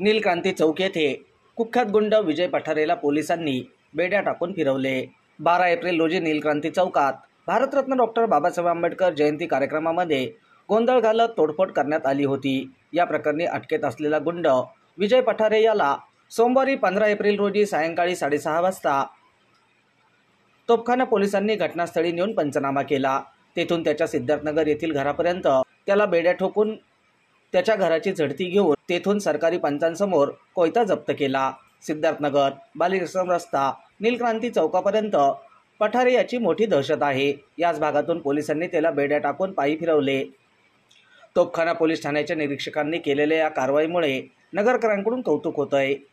नीलकांती चौक येथे कुख्यात गुंड विजय पठारेला पोलिसांनी बेड्या टाकून फिरवले बारा एप्रिल रोजी नीलक्रांती चौकात भारतरत्न डॉक्टर बाबासाहेब आंबेडकर जयंती कार्यक्रमामध्ये गोंधळ घालत तोडफोड करण्यात आली होती या प्रकरणी अटकेत असलेला गुंड विजय पठारे याला सोमवारी पंधरा एप्रिल रोजी सायंकाळी साडेसहा वाजता तोपखाना पोलिसांनी घटनास्थळी नेऊन पंचनामा केला तेथून त्याच्या सिद्धार्थनगर येथील घरापर्यंत त्याला बेड्या ठोकून त्याच्या घराची झडती घेऊन तेथून सरकारी पंचांसमोर कोयता जप्त केला सिद्धार्थनगर बालिकृष्ण रस्ता नीलक्रांती चौकापर्यंत पठारे याची मोठी दहशत आहे याच भागातून पोलिसांनी त्याला बेड्या टाकून पायी फिरवले तोपखाना पोलीस ठाण्याच्या निरीक्षकांनी केलेल्या या कारवाईमुळे नगरकरांकडून कौतुक होत आहे